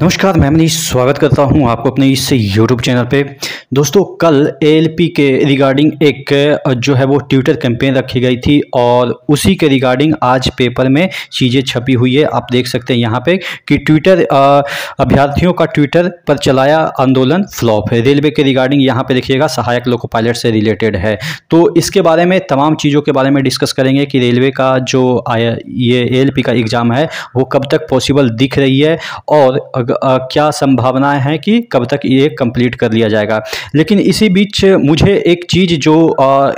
नमस्कार मैं मनीष स्वागत करता हूं आपको अपने इस यूट्यूब चैनल पे दोस्तों कल ए के रिगार्डिंग एक जो है वो ट्विटर कैंपेन रखी गई थी और उसी के रिगार्डिंग आज पेपर में चीज़ें छपी हुई है आप देख सकते हैं यहाँ पे कि ट्विटर अभ्यर्थियों का ट्विटर पर चलाया आंदोलन फ्लॉप है रेलवे के रिगार्डिंग यहाँ पर देखिएगा सहायक लोको पायलट से रिलेटेड है तो इसके बारे में तमाम चीज़ों के बारे में डिस्कस करेंगे कि रेलवे का जो ये ए का एग्ज़ाम है वो कब तक पॉसिबल दिख रही है और क्या संभावनाएं हैं कि कब तक ये कंप्लीट कर लिया जाएगा लेकिन इसी बीच मुझे एक चीज़ जो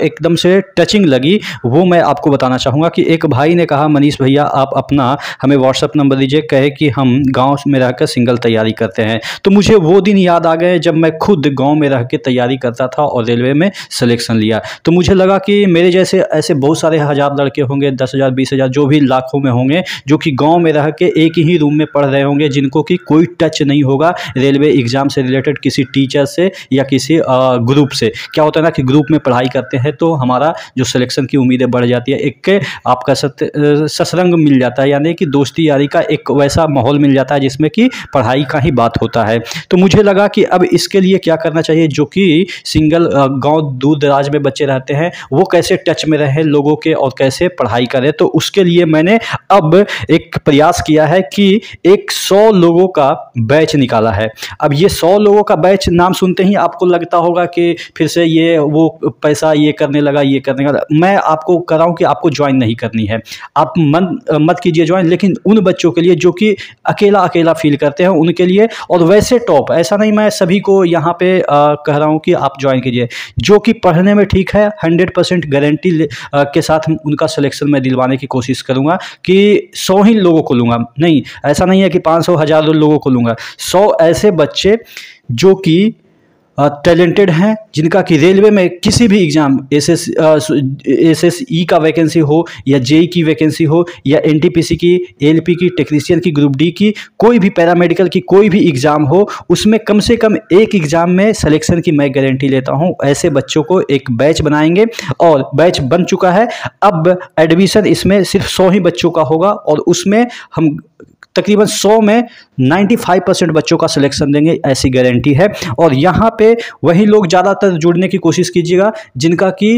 एकदम से टचिंग लगी वो मैं आपको बताना चाहूँगा कि एक भाई ने कहा मनीष भैया आप अपना हमें व्हाट्सअप नंबर दीजिए कहे कि हम गाँव में रहकर सिंगल तैयारी करते हैं तो मुझे वो दिन याद आ गए जब मैं खुद गाँव में रह के तैयारी करता था और रेलवे में सिलेक्शन लिया तो मुझे लगा कि मेरे जैसे ऐसे बहुत सारे हज़ार लड़के होंगे दस हज़ार बीस हज़ार जो भी लाखों में होंगे जो कि गाँव में रह के एक ही रूम में पढ़ रहे होंगे जिनको कि कोई कोई टच नहीं होगा रेलवे एग्ज़ाम से रिलेटेड किसी टीचर से या किसी ग्रुप से क्या होता है ना कि ग्रुप में पढ़ाई करते हैं तो हमारा जो सिलेक्शन की उम्मीदें बढ़ जाती है एक आपका ससरंग मिल जाता है यानी कि दोस्ती यारी का एक वैसा माहौल मिल जाता है जिसमें कि पढ़ाई का ही बात होता है तो मुझे लगा कि अब इसके लिए क्या करना चाहिए जो कि सिंगल गांव दूर दराज में बच्चे रहते हैं वो कैसे टच में रहें लोगों के और कैसे पढ़ाई करें तो उसके लिए मैंने अब एक प्रयास किया है कि एक सौ लोगों का का बैच निकाला है अब ये सौ लोगों का बैच नाम सुनते ही आपको लगता होगा कि फिर से ये वो पैसा ये करने लगा ये करने लगा मैं आपको कर रहा हूँ कि आपको ज्वाइन नहीं करनी है आप मन मत कीजिए ज्वाइन लेकिन उन बच्चों के लिए जो कि अकेला अकेला फील करते हैं उनके लिए और वैसे टॉप ऐसा नहीं मैं सभी को यहाँ पर कह रहा हूँ कि आप ज्वाइन कीजिए जो कि पढ़ने में ठीक है हंड्रेड परसेंट गारंटी के साथ उनका सिलेक्शन मैं दिलवाने की कोशिश करूँगा कि सौ ही लोगों को लूँगा नहीं ऐसा नहीं है कि पाँच सौ हज़ार लोगों खोलूंगा खोलूँगा सौ ऐसे बच्चे जो कि टैलेंटेड हैं जिनका कि रेलवे में किसी भी एग्ज़ाम एस एस ई का वैकेंसी हो या जेई की वैकेंसी हो या एन की एल की टेक्नीशियन की ग्रुप डी की कोई भी पैरामेडिकल की कोई भी एग्ज़ाम हो उसमें कम से कम एक एग्ज़ाम में सिलेक्शन की मैं गारंटी लेता हूं ऐसे बच्चों को एक बैच बनाएंगे और बैच बन चुका है अब एडमिशन इसमें सिर्फ सौ ही बच्चों का होगा और उसमें हम तकरीबन 100 में 95 परसेंट बच्चों का सिलेक्शन देंगे ऐसी गारंटी है और यहाँ पे वही लोग ज़्यादातर जुड़ने की कोशिश कीजिएगा जिनका कि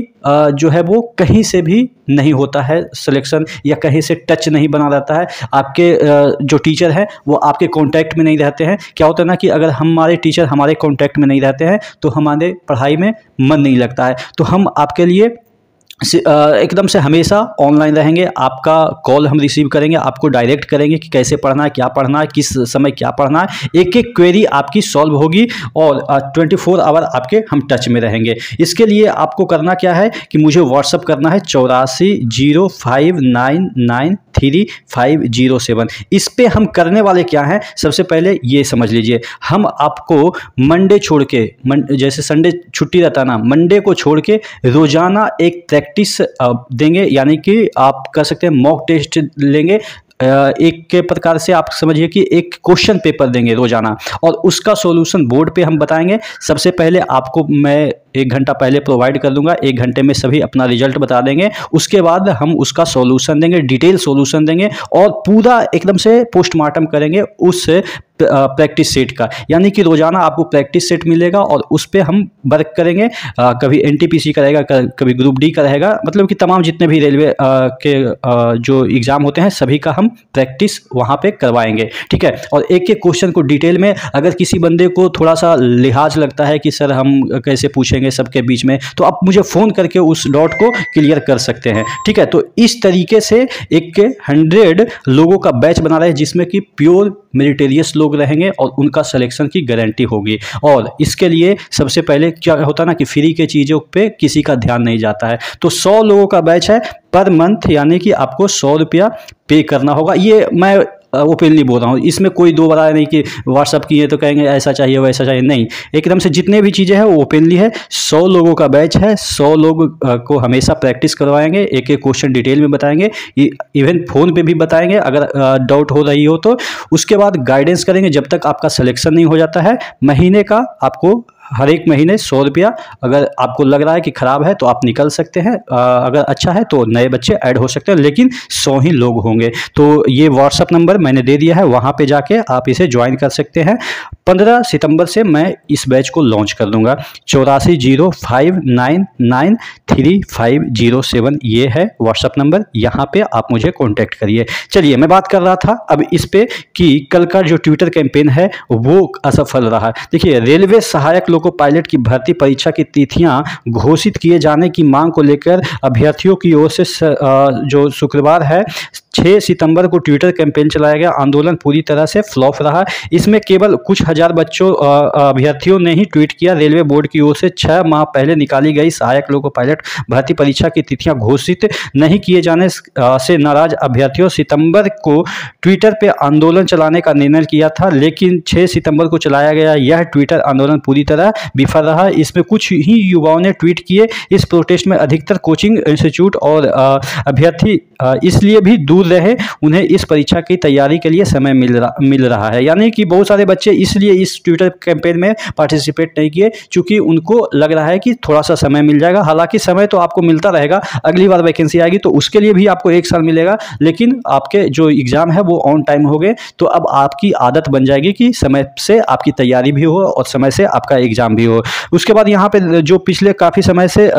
जो है वो कहीं से भी नहीं होता है सिलेक्शन या कहीं से टच नहीं बना रहता है आपके जो टीचर हैं वो आपके कॉन्टैक्ट में नहीं रहते हैं क्या होता है ना कि अगर हमारे टीचर हमारे कॉन्टैक्ट में नहीं रहते हैं तो हमारे पढ़ाई में मन नहीं लगता है तो हम आपके लिए एकदम से हमेशा ऑनलाइन रहेंगे आपका कॉल हम रिसीव करेंगे आपको डायरेक्ट करेंगे कि कैसे पढ़ना है क्या पढ़ना है किस समय क्या पढ़ना है एक एक क्वेरी आपकी सॉल्व होगी और ट्वेंटी फोर आवर आपके हम टच में रहेंगे इसके लिए आपको करना क्या है कि मुझे व्हाट्सअप करना है चौरासी zero five nine nine three five zero seven इस पर हम करने वाले क्या हैं सबसे पहले ये समझ लीजिए हम आपको मंडे छोड़ के जैसे संडे छुट्टी रहता ना मंडे को छोड़ के रोज़ाना एक प्रैक्टिस देंगे यानी कि आप कह सकते हैं मॉक टेस्ट लेंगे एक के प्रकार से आप समझिए कि एक क्वेश्चन पेपर देंगे रोज़ाना और उसका सॉल्यूशन बोर्ड पे हम बताएंगे सबसे पहले आपको मैं एक घंटा पहले प्रोवाइड कर दूंगा एक घंटे में सभी अपना रिजल्ट बता देंगे उसके बाद हम उसका सॉल्यूशन देंगे डिटेल सॉल्यूशन देंगे और पूरा एकदम से पोस्टमार्टम करेंगे उस प्रैक्टिस सेट का यानी कि रोज़ाना आपको प्रैक्टिस सेट मिलेगा और उस पर हम वर्क करेंगे आ, कभी एन का रहेगा कभी ग्रुप डी का रहेगा मतलब कि तमाम जितने भी रेलवे के आ, जो एग्ज़ाम होते हैं सभी का हम प्रैक्टिस वहाँ पर करवाएंगे ठीक है और एक एक क्वेश्चन को डिटेल में अगर किसी बंदे को थोड़ा सा लिहाज लगता है कि सर हम कैसे पूछेंगे सबके बीच में तो आप मुझे फ़ोन करके उस डॉट को क्लियर कर सकते हैं ठीक है तो इस तरीके से एक के हंड्रेड लोगों का बैच बना रहे हैं जिसमें कि प्योर मेरिटेरियस लोग रहेंगे और उनका सिलेक्शन की गारंटी होगी और इसके लिए सबसे पहले क्या होता ना कि फ्री के चीज़ों पे किसी का ध्यान नहीं जाता है तो सौ लोगों का बैच है पर मंथ यानी कि आपको सौ रुपया पे करना होगा ये मैं ओपनली बोल रहा हूँ इसमें कोई दो बार नहीं कि व्हाट्सअप किए तो कहेंगे ऐसा चाहिए वैसा चाहिए नहीं एकदम से जितने भी चीज़ें हैं वो ओपनली है सौ लोगों का बैच है सौ लोग को हमेशा प्रैक्टिस करवाएंगे एक एक क्वेश्चन डिटेल में बताएंगे इवन फ़ोन पे भी बताएंगे अगर डाउट हो रही हो तो उसके बाद गाइडेंस करेंगे जब तक आपका सिलेक्शन नहीं हो जाता है महीने का आपको हर एक महीने सौ रुपया अगर आपको लग रहा है कि ख़राब है तो आप निकल सकते हैं अगर अच्छा है तो नए बच्चे ऐड हो सकते हैं लेकिन सौ ही लोग होंगे तो ये व्हाट्सअप नंबर मैंने दे दिया है वहाँ पे जाके आप इसे ज्वाइन कर सकते हैं पंद्रह सितंबर से मैं इस बैच को लॉन्च कर दूंगा चौरासी zero five nine nine three five zero seven ये है व्हाट्सअप नंबर यहाँ पे आप मुझे कांटेक्ट करिए चलिए मैं बात कर रहा था अब इस पे कि कल का जो ट्विटर कैंपेन है वो असफल रहा देखिए रेलवे सहायक लोग को पायलट की भर्ती परीक्षा की तिथियां घोषित किए जाने की मांग को लेकर अभ्यर्थियों की ओर से जो शुक्रवार है छः सितंबर को ट्विटर कैंपेन चलाया गया आंदोलन पूरी तरह से फ्लॉप रहा इसमें केवल कुछ हज़ार बच्चों अभ्यर्थियों ने ही ट्वीट किया रेलवे बोर्ड की ओर से छः माह पहले निकाली गई सहायक लोको पायलट भर्ती परीक्षा की तिथियां घोषित नहीं किए जाने से नाराज अभ्यर्थियों सितंबर को ट्विटर पर आंदोलन चलाने का निर्णय किया था लेकिन छः सितंबर को चलाया गया यह ट्विटर आंदोलन पूरी तरह विफल रहा इसमें कुछ ही युवाओं ने ट्वीट किए इस प्रोटेस्ट में अधिकतर कोचिंग इंस्टीट्यूट और अभ्यर्थी इसलिए भी दूर दूर रहे उन्हें इस परीक्षा की तैयारी के लिए समय मिल रहा मिल रहा है यानी कि बहुत सारे बच्चे इसलिए इस ट्विटर कैंपेन में पार्टिसिपेट नहीं किए क्योंकि उनको लग रहा है कि थोड़ा सा समय मिल जाएगा हालांकि समय तो आपको मिलता रहेगा अगली बार वैकेंसी आएगी तो उसके लिए भी आपको एक साल मिलेगा लेकिन आपके जो एग्ज़ाम है वो ऑन टाइम हो गए तो अब आपकी आदत बन जाएगी कि समय से आपकी तैयारी भी हो और समय से आपका एग्ज़ाम भी हो उसके बाद यहाँ पर जो पिछले काफ़ी समय से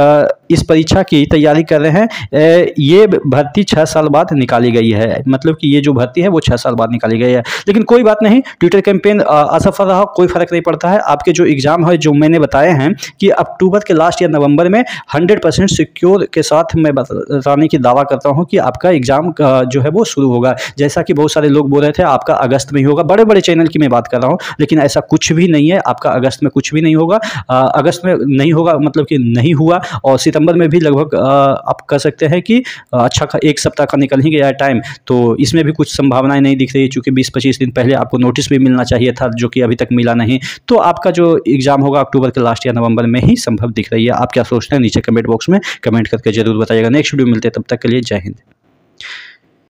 इस परीक्षा की तैयारी कर रहे हैं ये भर्ती छः साल बाद निकाली निकाली गई है मतलब कि ये जो भर्ती है वो छः साल बाद निकाली गई है लेकिन कोई बात नहीं ट्विटर कैंपेन असफल रहा कोई फ़र्क नहीं पड़ता है आपके जो एग्ज़ाम है जो मैंने बताए हैं कि अक्टूबर के लास्ट या नवंबर में हंड्रेड परसेंट सिक्योर के साथ मैं बताने की दावा करता हूँ कि आपका एग्ज़ाम जो है वो शुरू होगा जैसा कि बहुत सारे लोग बोल रहे थे आपका अगस्त में ही होगा बड़े बड़े चैनल की मैं बात कर रहा हूँ लेकिन ऐसा कुछ भी नहीं है आपका अगस्त में कुछ भी नहीं होगा अगस्त में नहीं होगा मतलब कि नहीं हुआ और सितंबर में भी लगभग आप कह सकते हैं कि अच्छा एक सप्ताह का निकल ही गया है टाइम तो इसमें भी कुछ संभावनाएं नहीं दिख रही है चूंकि बीस पच्चीस दिन पहले आपको नोटिस भी मिलना चाहिए था जो कि अभी तक मिला नहीं तो आपका जो एग्ज़ाम होगा अक्टूबर के लास्ट या नवंबर में ही संभव दिख रही है आप क्या सोचते हैं नीचे कमेंट बॉक्स में कमेंट करके जरूर बताइएगा नेक्स्ट वीडियो मिलते हैं तब तक के लिए जय हिंद